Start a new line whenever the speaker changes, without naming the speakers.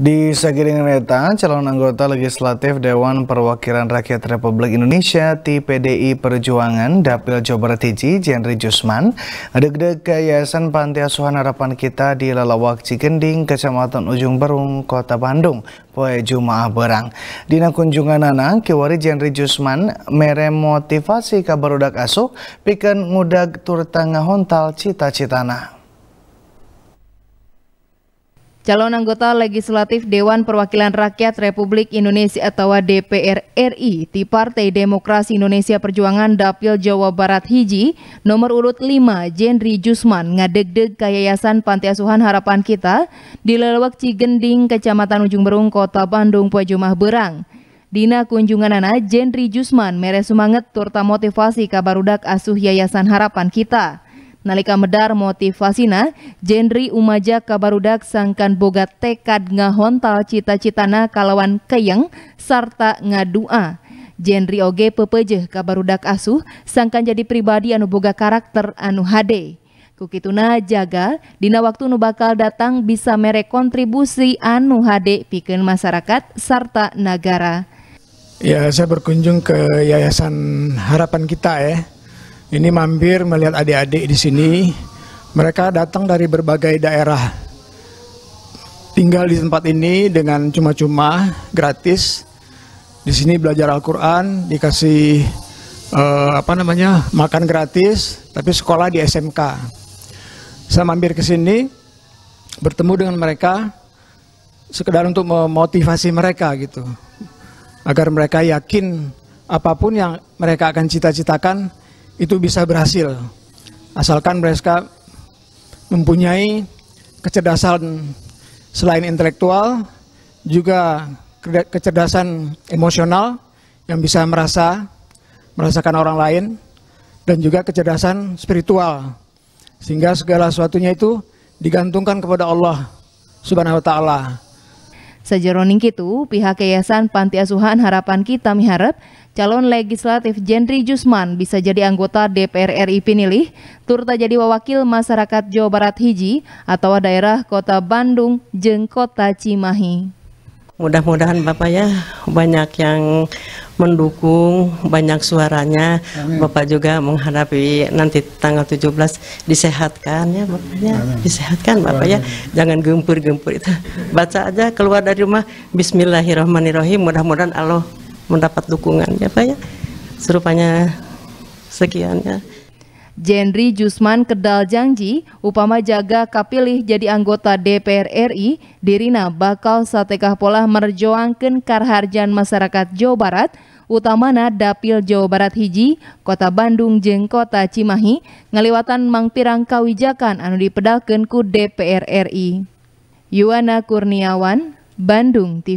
Di segiring kereta, calon anggota legislatif Dewan Perwakilan Rakyat Republik Indonesia di PDI Perjuangan Dapil Jawa Barat Tiji, Jenri Jusman, deg-deg ke Yayasan Panti Asuhan Harapan Kita di Lelawak Cigending, Kecamatan Ujung Berung, Kota Bandung, Poe Jumaah Berang. Dina kunjungan anak, kiwari Jenri Jusman meremotivasi motivasi kabarudak asuh, pikan ngudag tur tangah hontal cita-citana.
Calon anggota legislatif Dewan Perwakilan Rakyat Republik Indonesia atau DPR RI di Partai Demokrasi Indonesia Perjuangan Dapil Jawa Barat Hiji nomor urut 5 Jendri Jusman ngadeg-deg ke Yayasan Panti Asuhan Harapan Kita di Lelewak Cigending, Kecamatan Ujung Berung, Kota Bandung, Pojomah Berang. Dina kunjungan anak Jendri Jusman mere semangat turta motivasi kabarudak asuh Yayasan Harapan Kita. Nalika medar motivasina, jendri umaja kabarudak sangkan boga tekad ngahontal cita-citana kalawan keyeng sarta ngadua. Jendri oge pepejeh kabarudak asuh sangkan jadi pribadi anu boga karakter anu hade. Kukituna jaga, dina waktu nu bakal datang bisa merek kontribusi anu hade pikeun masyarakat sarta negara.
Ya, saya berkunjung ke Yayasan Harapan Kita ya ini mampir melihat adik-adik di sini. Mereka datang dari berbagai daerah. Tinggal di tempat ini dengan cuma-cuma, gratis. Di sini belajar Al-Qur'an, dikasih eh, apa namanya? makan gratis, tapi sekolah di SMK. Saya mampir ke sini bertemu dengan mereka sekedar untuk memotivasi mereka gitu agar mereka yakin apapun yang mereka akan cita-citakan itu bisa berhasil asalkan mereka mempunyai kecerdasan selain intelektual juga kecerdasan emosional yang bisa merasa merasakan orang lain dan juga kecerdasan spiritual sehingga segala sesuatunya itu digantungkan kepada Allah Subhanahu wa taala
Sejeroning itu, pihak Yayasan Panti Asuhan Harapan Kita miharap calon legislatif Jendri Jusman bisa jadi anggota DPR RI Pinilih, turta jadi wakil masyarakat Jawa Barat Hiji atau daerah kota Bandung jengkota Cimahi.
Mudah-mudahan Bapak ya banyak yang mendukung, banyak suaranya. Amin. Bapak juga menghadapi nanti tanggal 17 disehatkan ya Bapak ya. Disehatkan Bapak ya. Jangan gempur-gempur itu. Baca aja keluar dari rumah bismillahirrahmanirrahim. Mudah-mudahan Allah mendapat dukungan ya Pak ya. Serupanya sekian ya.
Jenri Jusman Kedal janji, upama jaga kapilih jadi anggota DPR RI, dirina bakal satekah pola merjoangkan karharjan masyarakat Jawa Barat, utamana Dapil Jawa Barat hiji, Kota Bandung jeng Kota Cimahi, ngeliwatan mangpirang kawijakan anu dipedalkan ku DPR RI. Yuwana Kurniawan, Bandung TV.